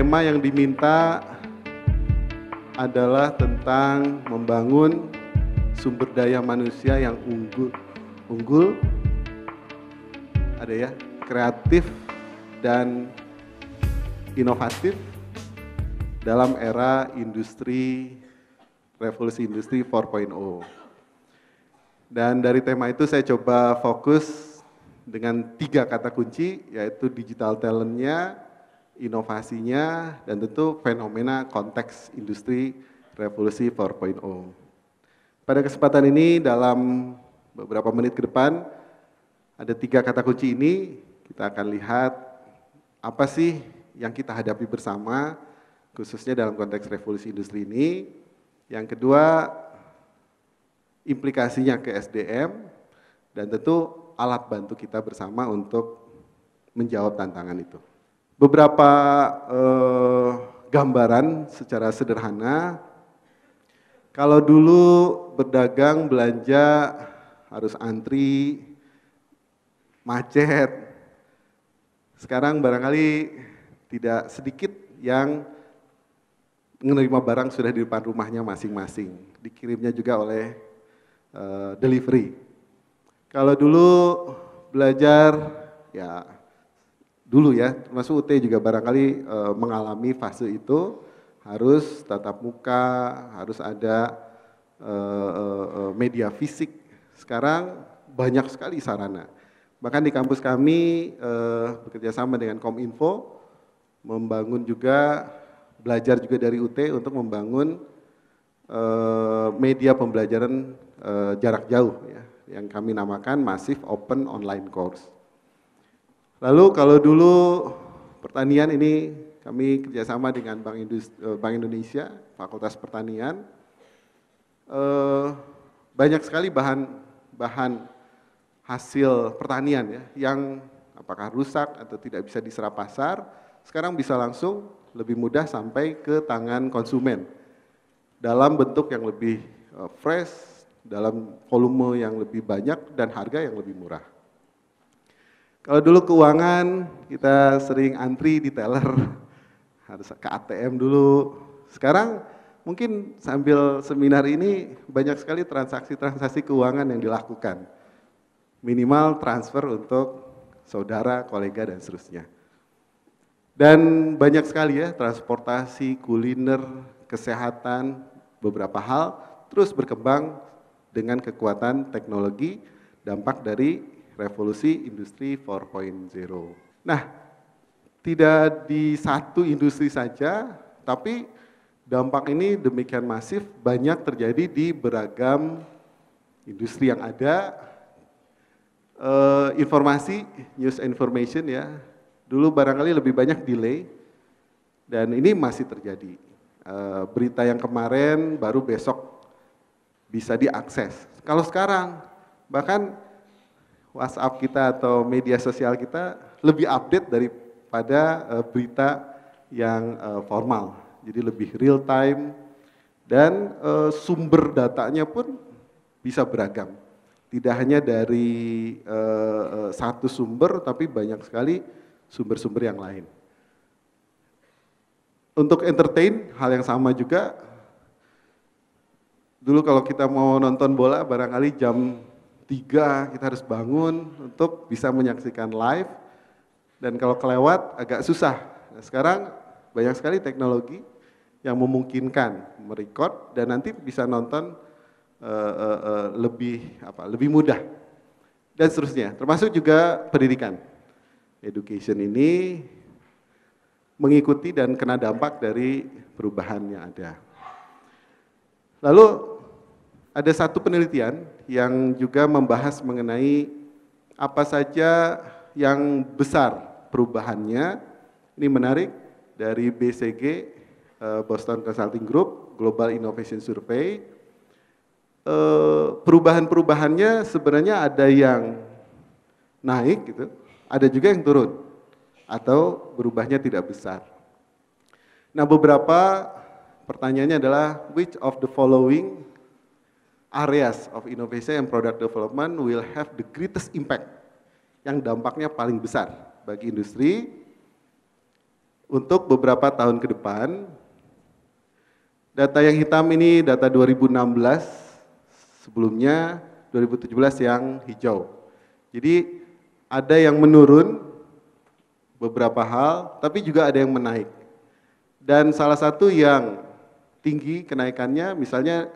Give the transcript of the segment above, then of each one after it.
tema yang diminta adalah tentang membangun sumber daya manusia yang unggul. Unggul ada ya, kreatif dan inovatif dalam era industri revolusi industri 4.0. Dan dari tema itu saya coba fokus dengan tiga kata kunci yaitu digital talentnya, inovasinya, dan tentu fenomena konteks industri revolusi 4.0. Pada kesempatan ini dalam beberapa menit ke depan, ada tiga kata kunci ini, kita akan lihat apa sih yang kita hadapi bersama, khususnya dalam konteks revolusi industri ini. Yang kedua, implikasinya ke SDM, dan tentu alat bantu kita bersama untuk menjawab tantangan itu beberapa eh, gambaran secara sederhana. Kalau dulu berdagang, belanja harus antri, macet. Sekarang barangkali tidak sedikit yang menerima barang sudah di depan rumahnya masing-masing. Dikirimnya juga oleh uh, delivery. Kalau dulu belajar ya dulu ya, termasuk UT juga barangkali e, mengalami fase itu harus tatap muka, harus ada e, e, media fisik. Sekarang banyak sekali sarana. Bahkan di kampus kami e, bekerja sama dengan Kominfo membangun juga belajar juga dari UT untuk membangun e, media pembelajaran e, jarak jauh ya, yang kami namakan Massive open online course. Lalu kalau dulu pertanian ini kami kerjasama dengan Bank, Indust eh, Bank Indonesia, Fakultas Pertanian. Eh, banyak sekali bahan-bahan hasil pertanian ya, yang apakah rusak atau tidak bisa diserap pasar, sekarang bisa langsung lebih mudah sampai ke tangan konsumen dalam bentuk yang lebih eh, fresh, dalam volume yang lebih banyak dan harga yang lebih murah. Kalau dulu keuangan, kita sering antri di teller, harus ke ATM dulu. Sekarang mungkin sambil seminar ini banyak sekali transaksi-transaksi keuangan yang dilakukan. Minimal transfer untuk saudara, kolega, dan seterusnya. Dan banyak sekali ya, transportasi, kuliner, kesehatan, beberapa hal terus berkembang dengan kekuatan teknologi dampak dari revolusi industri 4.0. Nah, tidak di satu industri saja, tapi dampak ini demikian masif banyak terjadi di beragam industri yang ada. E, informasi, news information ya, dulu barangkali lebih banyak delay dan ini masih terjadi. E, berita yang kemarin baru besok bisa diakses. Kalau sekarang bahkan WhatsApp kita atau media sosial kita lebih update daripada uh, berita yang uh, formal. Jadi lebih real time dan uh, sumber datanya pun bisa beragam. Tidak hanya dari uh, satu sumber tapi banyak sekali sumber-sumber yang lain. Untuk entertain hal yang sama juga. Dulu kalau kita mau nonton bola barangkali jam tiga kita harus bangun untuk bisa menyaksikan live dan kalau kelewat agak susah. Nah, sekarang banyak sekali teknologi yang memungkinkan merekod dan nanti bisa nonton uh, uh, uh, lebih apa lebih mudah dan seterusnya. Termasuk juga pendidikan, education ini mengikuti dan kena dampak dari perubahan yang ada. Lalu ada satu penelitian yang juga membahas mengenai apa saja yang besar perubahannya. Ini menarik dari BCG eh, Boston Consulting Group Global Innovation Survey. Eh, perubahan-perubahannya sebenarnya ada yang naik gitu, ada juga yang turun atau berubahnya tidak besar. Nah, beberapa pertanyaannya adalah which of the following areas of innovation and product development will have the greatest impact yang dampaknya paling besar bagi industri untuk beberapa tahun ke depan. Data yang hitam ini data 2016 sebelumnya 2017 yang hijau. Jadi ada yang menurun beberapa hal, tapi juga ada yang menaik. Dan salah satu yang tinggi kenaikannya misalnya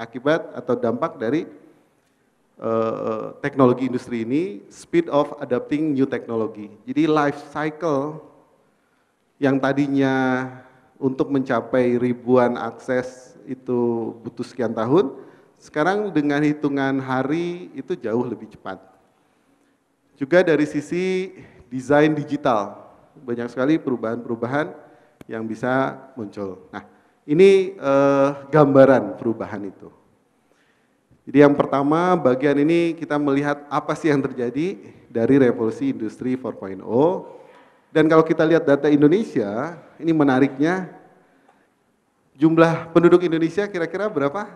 akibat atau dampak dari uh, teknologi industri ini, speed of adapting new technology. Jadi life cycle yang tadinya untuk mencapai ribuan akses itu butuh sekian tahun, sekarang dengan hitungan hari itu jauh lebih cepat. Juga dari sisi desain digital, banyak sekali perubahan-perubahan yang bisa muncul. Nah, ini eh, gambaran perubahan itu. Jadi yang pertama bagian ini kita melihat apa sih yang terjadi dari revolusi industri 4.0. Dan kalau kita lihat data Indonesia, ini menariknya jumlah penduduk Indonesia kira-kira berapa?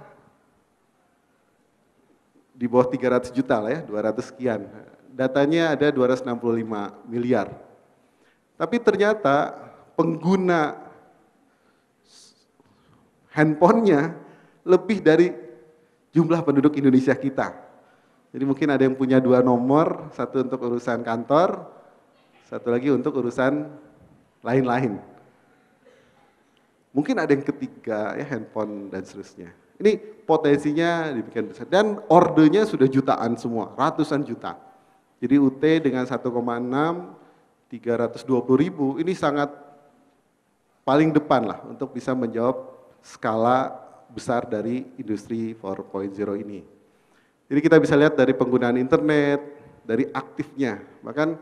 Di bawah 300 juta lah ya, 200 sekian. Datanya ada 265 miliar. Tapi ternyata pengguna handphonenya lebih dari jumlah penduduk Indonesia kita. Jadi mungkin ada yang punya dua nomor, satu untuk urusan kantor, satu lagi untuk urusan lain-lain. Mungkin ada yang ketiga ya handphone dan seterusnya. Ini potensinya dibikin besar dan ordernya sudah jutaan semua, ratusan juta. Jadi UT dengan 1,6 320 ribu ini sangat paling depan lah untuk bisa menjawab skala besar dari industri 4.0 ini. Jadi kita bisa lihat dari penggunaan internet, dari aktifnya. Bahkan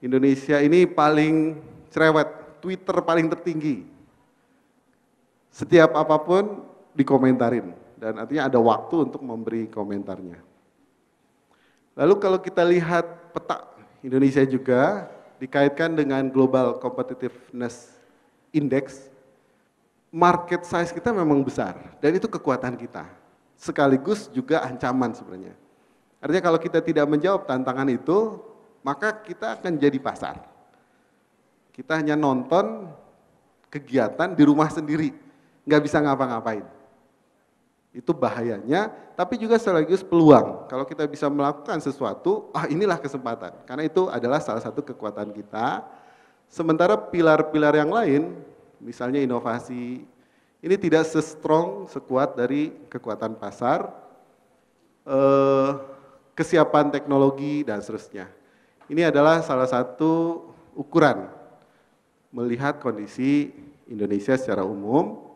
Indonesia ini paling cerewet, Twitter paling tertinggi. Setiap apapun dikomentarin dan artinya ada waktu untuk memberi komentarnya. Lalu kalau kita lihat peta Indonesia juga dikaitkan dengan Global Competitiveness Index market size kita memang besar dan itu kekuatan kita. Sekaligus juga ancaman sebenarnya. Artinya kalau kita tidak menjawab tantangan itu, maka kita akan jadi pasar. Kita hanya nonton kegiatan di rumah sendiri, nggak bisa ngapa-ngapain. Itu bahayanya, tapi juga sekaligus peluang. Kalau kita bisa melakukan sesuatu, ah inilah kesempatan. Karena itu adalah salah satu kekuatan kita. Sementara pilar-pilar yang lain misalnya inovasi, ini tidak se sekuat dari kekuatan pasar, eh, kesiapan teknologi, dan seterusnya. Ini adalah salah satu ukuran melihat kondisi Indonesia secara umum.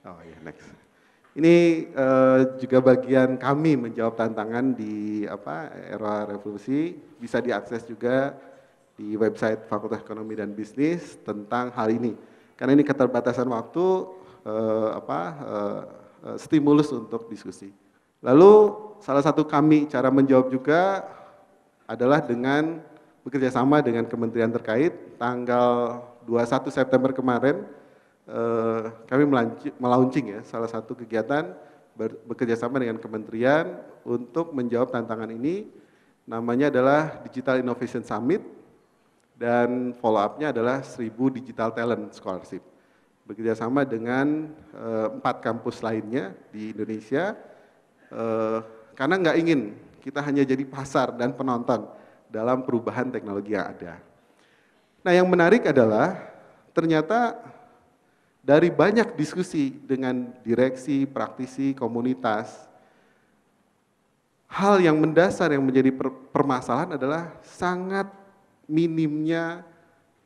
Oh ya, yeah, next. Ini eh, juga bagian kami menjawab tantangan di apa era revolusi, bisa diakses juga di website Fakultas Ekonomi dan Bisnis tentang hal ini karena ini keterbatasan waktu eh, apa eh, eh, stimulus untuk diskusi. Lalu salah satu kami cara menjawab juga adalah dengan bekerjasama dengan kementerian terkait tanggal 21 September kemarin eh, kami melaunching ya salah satu kegiatan bekerjasama dengan kementerian untuk menjawab tantangan ini namanya adalah Digital Innovation Summit dan follow up-nya adalah 1000 Digital Talent Scholarship. Bekerjasama dengan eh, empat kampus lainnya di Indonesia, uh, karena nggak ingin kita hanya jadi pasar dan penonton dalam perubahan teknologi yang ada. Nah yang menarik adalah ternyata dari banyak diskusi dengan direksi, praktisi, komunitas, hal yang mendasar yang menjadi permasalahan adalah sangat minimnya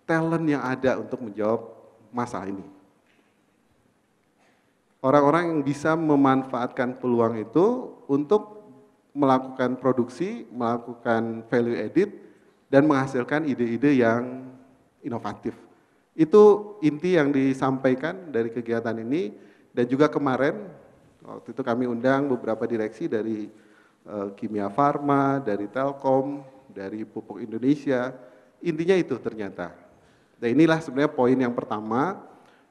talent yang ada untuk menjawab masalah ini. Orang-orang yang bisa memanfaatkan peluang itu untuk melakukan produksi, melakukan value edit, dan menghasilkan ide-ide yang inovatif. Itu inti yang disampaikan dari kegiatan ini, dan juga kemarin, waktu itu kami undang beberapa direksi dari eh, Kimia Farma, dari Telkom, dari Pupuk Indonesia, Intinya itu ternyata. Nah inilah sebenarnya poin yang pertama,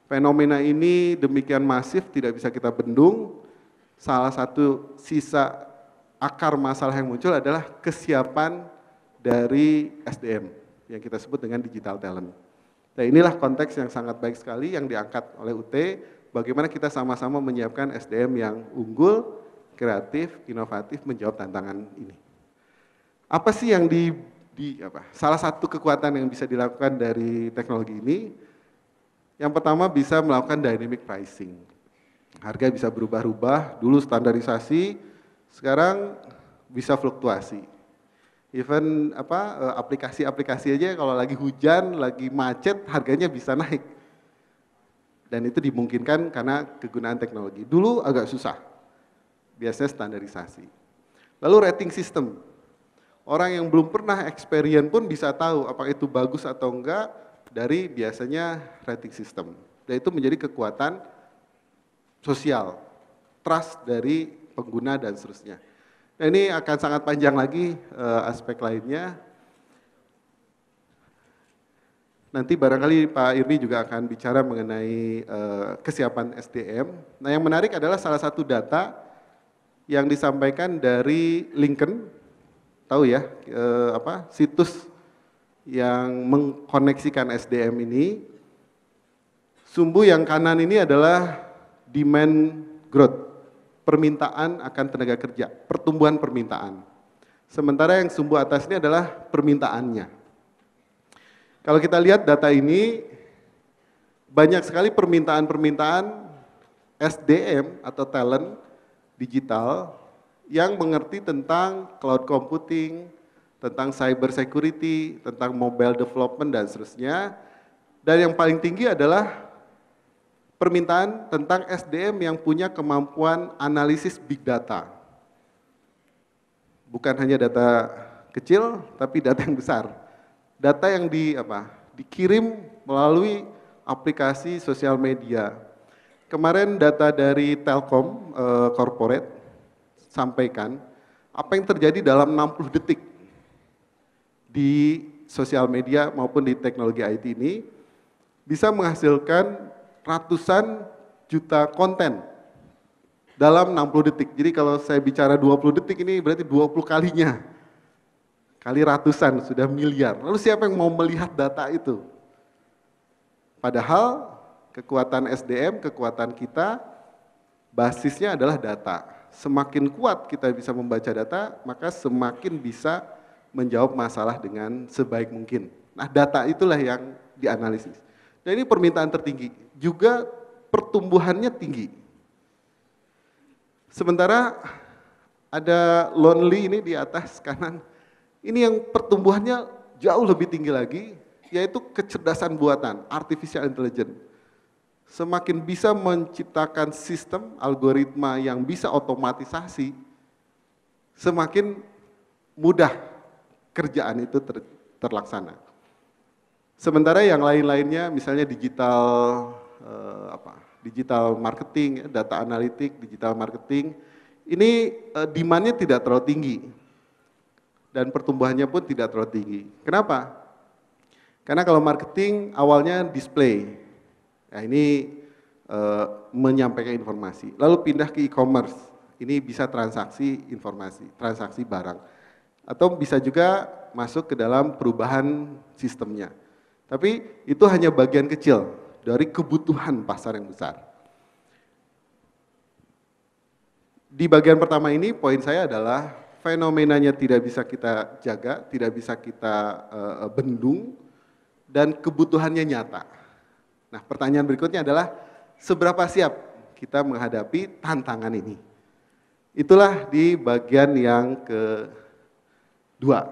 fenomena ini demikian masif tidak bisa kita bendung. Salah satu sisa akar masalah yang muncul adalah kesiapan dari SDM yang kita sebut dengan digital talent. Nah inilah konteks yang sangat baik sekali yang diangkat oleh UT, bagaimana kita sama-sama menyiapkan SDM yang unggul, kreatif, inovatif menjawab tantangan ini. Apa sih yang di di apa salah satu kekuatan yang bisa dilakukan dari teknologi ini yang pertama bisa melakukan dynamic pricing harga bisa berubah-ubah dulu standarisasi sekarang bisa fluktuasi even apa eh, aplikasi-aplikasi aja kalau lagi hujan lagi macet harganya bisa naik dan itu dimungkinkan karena kegunaan teknologi dulu agak susah biasanya standarisasi lalu rating system orang yang belum pernah experience pun bisa tahu apakah itu bagus atau enggak dari biasanya rating system. Dan itu menjadi kekuatan sosial, trust dari pengguna dan seterusnya. Nah ini akan sangat panjang lagi uh, aspek lainnya. Nanti barangkali Pak Irni juga akan bicara mengenai uh, kesiapan SDM. Nah yang menarik adalah salah satu data yang disampaikan dari Lincoln tahu ya e, apa situs yang mengkoneksikan SDM ini. Sumbu yang kanan ini adalah demand growth, permintaan akan tenaga kerja, pertumbuhan permintaan. Sementara yang sumbu atas ini adalah permintaannya. Kalau kita lihat data ini, banyak sekali permintaan-permintaan SDM atau talent digital yang mengerti tentang cloud computing, tentang cyber security, tentang mobile development dan seterusnya. Dan yang paling tinggi adalah permintaan tentang SDM yang punya kemampuan analisis big data. Bukan hanya data kecil, tapi data yang besar. Data yang di apa? dikirim melalui aplikasi sosial media. Kemarin data dari Telkom e, corporate sampaikan apa yang terjadi dalam 60 detik di sosial media maupun di teknologi IT ini bisa menghasilkan ratusan juta konten dalam 60 detik. Jadi kalau saya bicara 20 detik ini berarti 20 kalinya. Kali ratusan, sudah miliar. Lalu siapa yang mau melihat data itu? Padahal kekuatan SDM, kekuatan kita, basisnya adalah data semakin kuat kita bisa membaca data, maka semakin bisa menjawab masalah dengan sebaik mungkin. Nah, data itulah yang dianalisis. Dan ini permintaan tertinggi, juga pertumbuhannya tinggi. Sementara ada lonely ini di atas kanan. Ini yang pertumbuhannya jauh lebih tinggi lagi, yaitu kecerdasan buatan, artificial intelligence semakin bisa menciptakan sistem algoritma yang bisa otomatisasi, semakin mudah kerjaan itu ter, terlaksana. Sementara yang lain-lainnya, misalnya digital eh, apa, digital marketing, ya, data analitik, digital marketing, ini eh, demandnya tidak terlalu tinggi dan pertumbuhannya pun tidak terlalu tinggi. Kenapa? Karena kalau marketing awalnya display, Nah, ini e, menyampaikan informasi. Lalu pindah ke e-commerce. Ini bisa transaksi informasi, transaksi barang. Atau bisa juga masuk ke dalam perubahan sistemnya. Tapi itu hanya bagian kecil dari kebutuhan pasar yang besar. Di bagian pertama ini poin saya adalah fenomenanya tidak bisa kita jaga, tidak bisa kita e, bendung dan kebutuhannya nyata Nah pertanyaan berikutnya adalah seberapa siap kita menghadapi tantangan ini? Itulah di bagian yang kedua.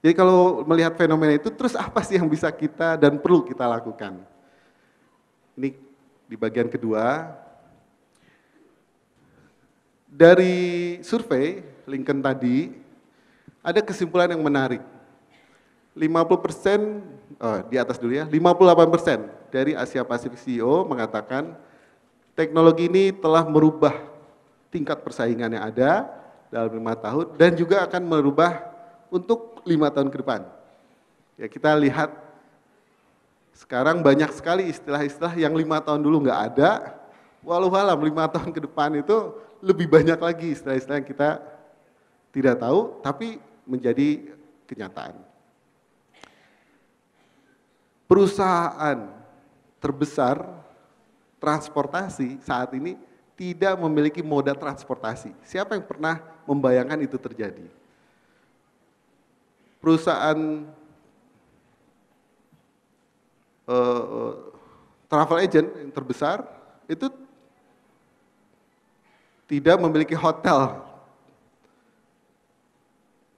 Jadi kalau melihat fenomena itu terus apa sih yang bisa kita dan perlu kita lakukan? Ini di bagian kedua. Dari survei Lincoln tadi, ada kesimpulan yang menarik 50% oh, eh, di atas dulu ya, 58% dari Asia Pasifik CEO mengatakan teknologi ini telah merubah tingkat persaingan yang ada dalam lima tahun dan juga akan merubah untuk lima tahun ke depan. Ya kita lihat sekarang banyak sekali istilah-istilah yang lima tahun dulu nggak ada, walau alam lima tahun ke depan itu lebih banyak lagi istilah-istilah yang kita tidak tahu tapi menjadi kenyataan perusahaan terbesar transportasi saat ini tidak memiliki moda transportasi. Siapa yang pernah membayangkan itu terjadi? Perusahaan uh, travel agent yang terbesar itu tidak memiliki hotel,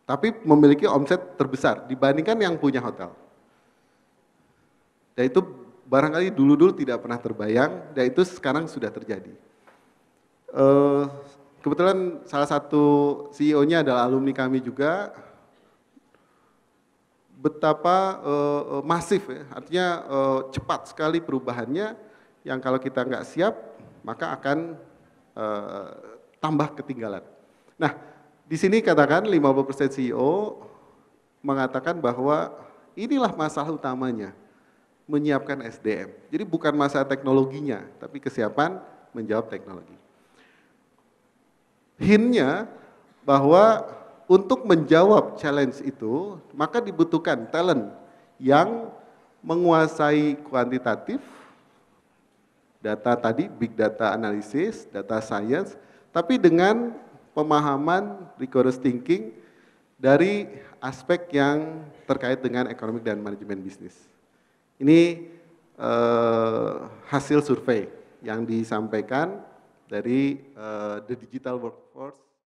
tapi memiliki omset terbesar dibandingkan yang punya hotel. Dan itu barangkali dulu-dulu tidak pernah terbayang, dan itu sekarang sudah terjadi. Eh, kebetulan salah satu CEO-nya adalah alumni kami juga. Betapa eh, eh, masif, ya, artinya cepat sekali perubahannya. Yang kalau kita nggak siap, maka akan tambah ketinggalan. Nah, di sini katakan 50% CEO mengatakan bahwa inilah masalah utamanya menyiapkan SDM. Jadi bukan masa teknologinya, tapi kesiapan menjawab teknologi. Hinnya bahwa untuk menjawab challenge itu, maka dibutuhkan talent yang menguasai kuantitatif, data tadi, big data analysis data science, tapi dengan pemahaman rigorous thinking dari aspek yang terkait dengan ekonomi dan manajemen bisnis. Ini eh, hasil survei yang disampaikan dari eh, The Digital Workforce